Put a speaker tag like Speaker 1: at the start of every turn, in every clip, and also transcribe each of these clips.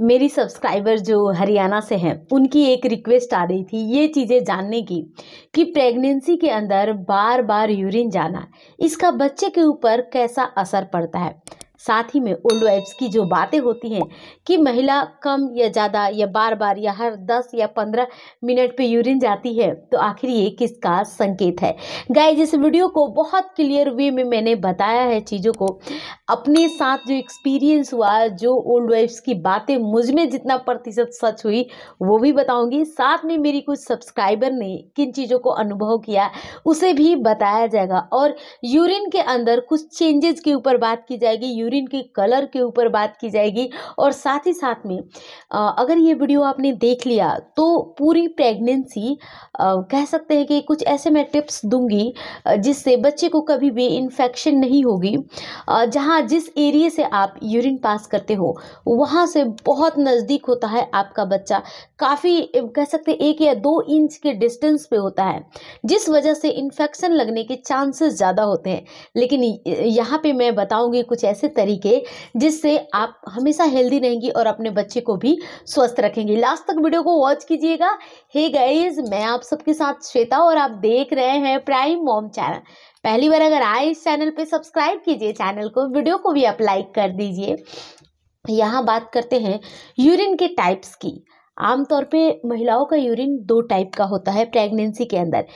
Speaker 1: मेरी सब्सक्राइबर जो हरियाणा से हैं उनकी एक रिक्वेस्ट आ रही थी ये चीज़ें जानने की कि प्रेगनेंसी के अंदर बार बार यूरिन जाना इसका बच्चे के ऊपर कैसा असर पड़ता है साथ ही में ओल्ड वाइफ्स की जो बातें होती हैं कि महिला कम या ज़्यादा या बार बार या हर 10 या 15 मिनट पे यूरिन जाती है तो आखिर ये किसका संकेत है गाय जिस वीडियो को बहुत क्लियर वे में मैंने बताया है चीज़ों को अपने साथ जो एक्सपीरियंस हुआ जो ओल्ड वाइफ्स की बातें मुझ में जितना प्रतिशत सच हुई वो भी बताऊंगी साथ में मेरी कुछ सब्सक्राइबर ने किन चीज़ों को अनुभव किया उसे भी बताया जाएगा और यूरिन के अंदर कुछ चेंजेस के ऊपर बात की जाएगी यूरिन के कलर के ऊपर बात की जाएगी और साथ ही साथ में अगर ये वीडियो आपने देख लिया तो पूरी प्रेगनेंसी कह सकते हैं कि कुछ ऐसे मैं टिप्स दूंगी जिससे बच्चे को कभी भी इन्फेक्शन नहीं होगी जहाँ जहाँ जिस एरिए से आप यूरिन पास करते हो वहाँ से बहुत नज़दीक होता है आपका बच्चा काफ़ी कह सकते हैं एक या दो इंच के डिस्टेंस पे होता है जिस वजह से इन्फेक्शन लगने के चांसेस ज़्यादा होते हैं लेकिन यहाँ पे मैं बताऊँगी कुछ ऐसे तरीके जिससे आप हमेशा हेल्दी रहेंगी और अपने बच्चे को भी स्वस्थ रखेंगी लास्ट तक वीडियो को वॉच कीजिएगा हे hey गाइज मैं आप सबके साथ श्वेता और आप देख रहे हैं प्राइम मॉम चैनल पहली बार अगर आए इस चैनल पे सब्सक्राइब कीजिए चैनल को वीडियो को भी आप लाइक कर दीजिए यहाँ बात करते हैं यूरिन के टाइप्स की आमतौर पे महिलाओं का यूरिन दो टाइप का होता है प्रेगनेंसी के अंदर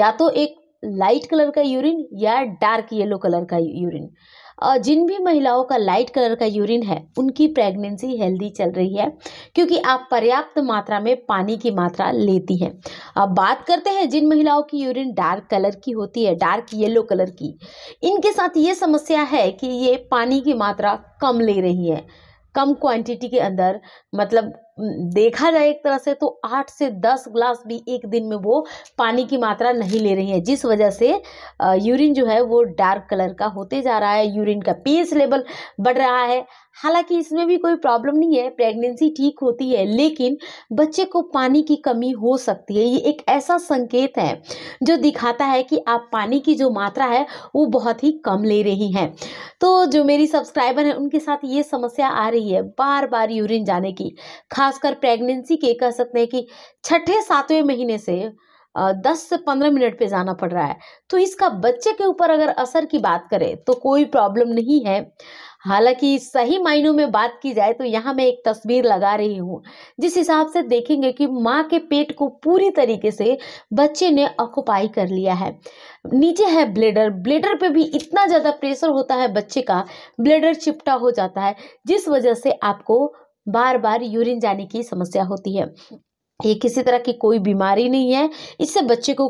Speaker 1: या तो एक लाइट कलर का यूरिन या डार्क येलो कलर का यूरिन जिन भी महिलाओं का लाइट कलर का यूरिन है उनकी प्रेगनेंसी हेल्दी चल रही है क्योंकि आप पर्याप्त मात्रा में पानी की मात्रा लेती हैं अब बात करते हैं जिन महिलाओं की यूरिन डार्क कलर की होती है डार्क येलो कलर की इनके साथ ये समस्या है कि ये पानी की मात्रा कम ले रही है कम क्वांटिटी के अंदर मतलब देखा जाए एक तरह से तो आठ से दस ग्लास भी एक दिन में वो पानी की मात्रा नहीं ले रही है जिस वजह से यूरिन जो है वो डार्क कलर का होते जा रहा है यूरिन का पीएच लेवल बढ़ रहा है हालांकि इसमें भी कोई प्रॉब्लम नहीं है प्रेगनेंसी ठीक होती है लेकिन बच्चे को पानी की कमी हो सकती है ये एक ऐसा संकेत है जो दिखाता है कि आप पानी की जो मात्रा है वो बहुत ही कम ले रही हैं तो जो मेरी सब्सक्राइबर हैं उनके साथ ये समस्या आ रही है बार बार यूरिन जाने की खासकर प्रेगनेंसी के कह सकते हैं कि छठे सातवें महीने से दस से पंद्रह मिनट पे जाना पड़ रहा है तो इसका बच्चे के ऊपर अगर असर की बात करें तो कोई प्रॉब्लम नहीं है हालांकि सही मायनों में बात की जाए तो यहाँ मैं एक तस्वीर लगा रही हूँ जिस हिसाब से देखेंगे कि माँ के पेट को पूरी तरीके से बच्चे ने ऑक्यूपाई कर लिया है नीचे है ब्लेडर ब्लेडर पे भी इतना ज़्यादा प्रेशर होता है बच्चे का ब्लेडर चिपटा हो जाता है जिस वजह से आपको बार बार यूरिन जाने की समस्या होती है ये किसी तरह की कोई बीमारी नहीं है इससे बच्चे को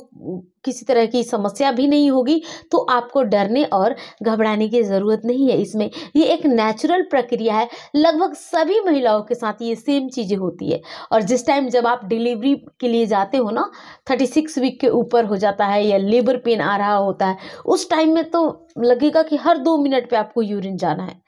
Speaker 1: किसी तरह की समस्या भी नहीं होगी तो आपको डरने और घबराने की ज़रूरत नहीं है इसमें ये एक नेचुरल प्रक्रिया है लगभग सभी महिलाओं के साथ ये सेम चीज़ें होती है और जिस टाइम जब आप डिलीवरी के लिए जाते हो ना थर्टी सिक्स वीक के ऊपर हो जाता है या लेबर पेन आ रहा होता है उस टाइम में तो लगेगा कि हर दो मिनट पर आपको यूरिन जाना है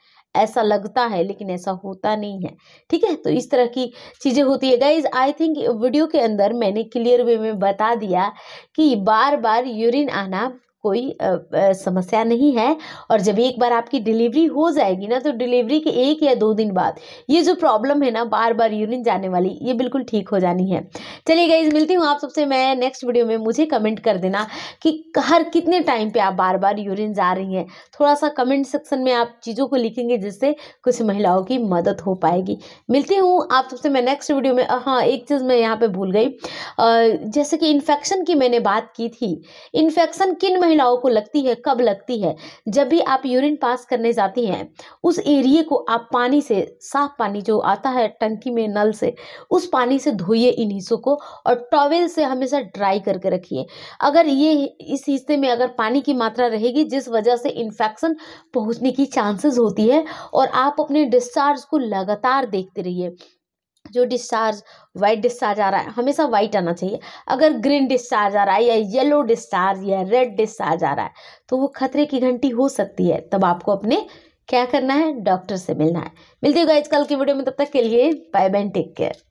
Speaker 1: ऐसा लगता है लेकिन ऐसा होता नहीं है ठीक है तो इस तरह की चीज़ें होती है गाइज आई थिंक वीडियो के अंदर मैंने क्लियर वे में बता दिया कि बार बार यूरिन आना कोई समस्या नहीं है और जब एक बार आपकी डिलीवरी हो जाएगी ना तो डिलीवरी के एक या दो दिन बाद ये जो प्रॉब्लम है ना बार बार यूरिन जाने वाली ये बिल्कुल ठीक हो जानी है चलिए गाइज मिलती हूँ आप सबसे मैं नेक्स्ट वीडियो में मुझे कमेंट कर देना कि हर कितने टाइम पर आप बार बार यूरिन जा रही हैं थोड़ा सा कमेंट सेक्शन में आप चीज़ों को लिखेंगे जिससे कुछ महिलाओं की मदद हो पाएगी मिलती हूँ आप सबसे मैं नेक्स्ट वीडियो में हाँ एक चीज़ मैं यहाँ पर भूल गई जैसे कि इन्फेक्शन की मैंने बात की थी इन्फेक्शन किन महिला महिलाओं को लगती है कब लगती है जब भी आप यूरिन पास करने जाती हैं उस एरिए को आप पानी से साफ पानी जो आता है टंकी में नल से उस पानी से धोइए इन हिस्सों को और टॉवेल से हमेशा ड्राई करके रखिए अगर ये इस हिस्से में अगर पानी की मात्रा रहेगी जिस वजह से इन्फेक्शन पहुँचने की चांसेस होती है और आप अपने डिस्चार्ज को लगातार देखते रहिए जो डिस्चार्ज वाइट डिस्चार्ज आ रहा है हमेशा वाइट आना चाहिए अगर ग्रीन डिस्चार्ज आ रहा है या येलो डिस्चार्ज या रेड डिस्चार्ज आ रहा है तो वो खतरे की घंटी हो सकती है तब आपको अपने क्या करना है डॉक्टर से मिलना है मिलती होगा आज कल की वीडियो में तब तक के लिए बाय बाय टेक केयर